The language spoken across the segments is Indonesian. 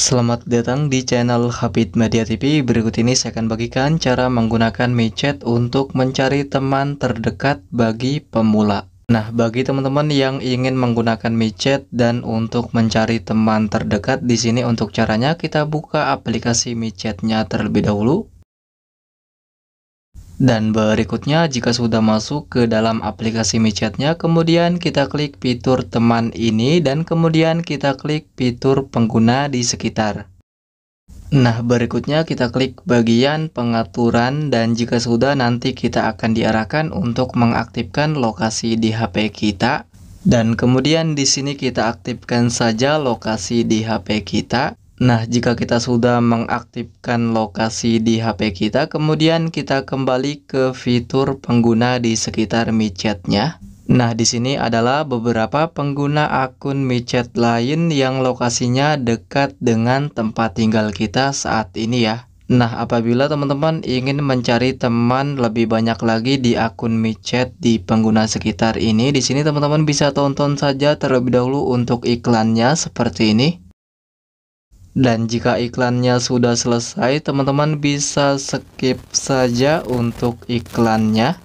Selamat datang di channel Habit Media TV. Berikut ini saya akan bagikan cara menggunakan micet untuk mencari teman terdekat bagi pemula. Nah, bagi teman-teman yang ingin menggunakan micet dan untuk mencari teman terdekat di sini untuk caranya kita buka aplikasi micetnya terlebih dahulu. Dan berikutnya jika sudah masuk ke dalam aplikasi MeChatnya, kemudian kita klik fitur teman ini dan kemudian kita klik fitur pengguna di sekitar. Nah berikutnya kita klik bagian pengaturan dan jika sudah nanti kita akan diarahkan untuk mengaktifkan lokasi di HP kita dan kemudian di sini kita aktifkan saja lokasi di HP kita Nah, jika kita sudah mengaktifkan lokasi di HP kita, kemudian kita kembali ke fitur pengguna di sekitar micetnya. Nah, di sini adalah beberapa pengguna akun micet lain yang lokasinya dekat dengan tempat tinggal kita saat ini ya. Nah, apabila teman-teman ingin mencari teman lebih banyak lagi di akun micet di pengguna sekitar ini, di sini teman-teman bisa tonton saja terlebih dahulu untuk iklannya seperti ini. Dan jika iklannya sudah selesai, teman-teman bisa skip saja untuk iklannya.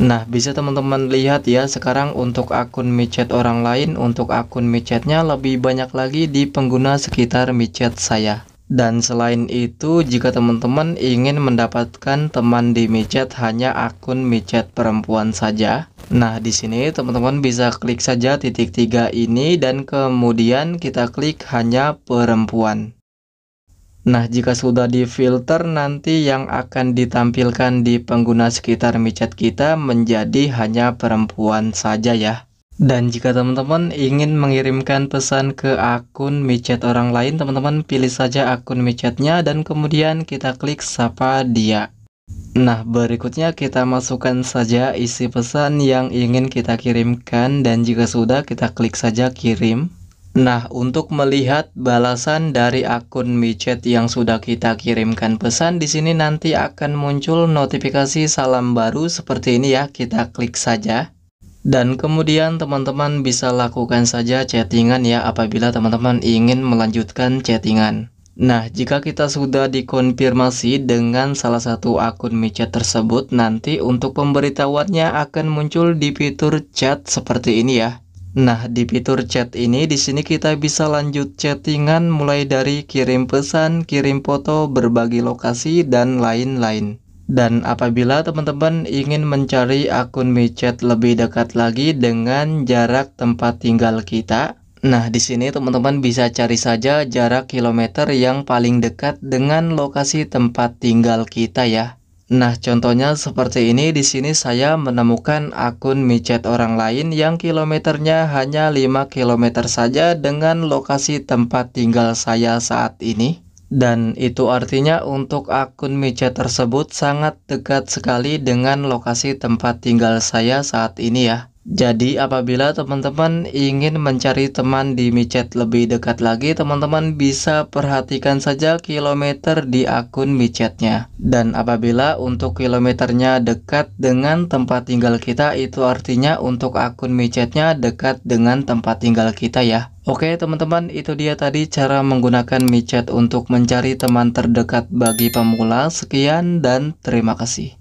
Nah, bisa teman-teman lihat ya, sekarang untuk akun micet orang lain, untuk akun micetnya lebih banyak lagi di pengguna sekitar micet saya. Dan selain itu, jika teman-teman ingin mendapatkan teman di micet hanya akun micet perempuan saja, Nah, di sini teman-teman bisa klik saja titik tiga ini dan kemudian kita klik hanya perempuan. Nah, jika sudah difilter nanti yang akan ditampilkan di pengguna sekitar micat kita menjadi hanya perempuan saja ya. Dan jika teman-teman ingin mengirimkan pesan ke akun micat orang lain, teman-teman pilih saja akun micatnya dan kemudian kita klik sapa dia. Nah, berikutnya kita masukkan saja isi pesan yang ingin kita kirimkan dan jika sudah kita klik saja kirim. Nah, untuk melihat balasan dari akun micet yang sudah kita kirimkan pesan di sini nanti akan muncul notifikasi salam baru seperti ini ya, kita klik saja. Dan kemudian teman-teman bisa lakukan saja chattingan ya apabila teman-teman ingin melanjutkan chattingan. Nah, jika kita sudah dikonfirmasi dengan salah satu akun micat tersebut, nanti untuk pemberitahuannya akan muncul di fitur chat seperti ini ya. Nah, di fitur chat ini di sini kita bisa lanjut chattingan mulai dari kirim pesan, kirim foto, berbagi lokasi dan lain-lain. Dan apabila teman-teman ingin mencari akun micat lebih dekat lagi dengan jarak tempat tinggal kita, Nah, di sini teman-teman bisa cari saja jarak kilometer yang paling dekat dengan lokasi tempat tinggal kita ya. Nah, contohnya seperti ini. Di sini saya menemukan akun micet orang lain yang kilometernya hanya 5 km saja dengan lokasi tempat tinggal saya saat ini. Dan itu artinya untuk akun micet tersebut sangat dekat sekali dengan lokasi tempat tinggal saya saat ini ya. Jadi apabila teman-teman ingin mencari teman di micet lebih dekat lagi, teman-teman bisa perhatikan saja kilometer di akun micetnya. Dan apabila untuk kilometernya dekat dengan tempat tinggal kita, itu artinya untuk akun micetnya dekat dengan tempat tinggal kita ya. Oke teman-teman itu dia tadi cara menggunakan micet untuk mencari teman terdekat bagi pemula. Sekian dan terima kasih.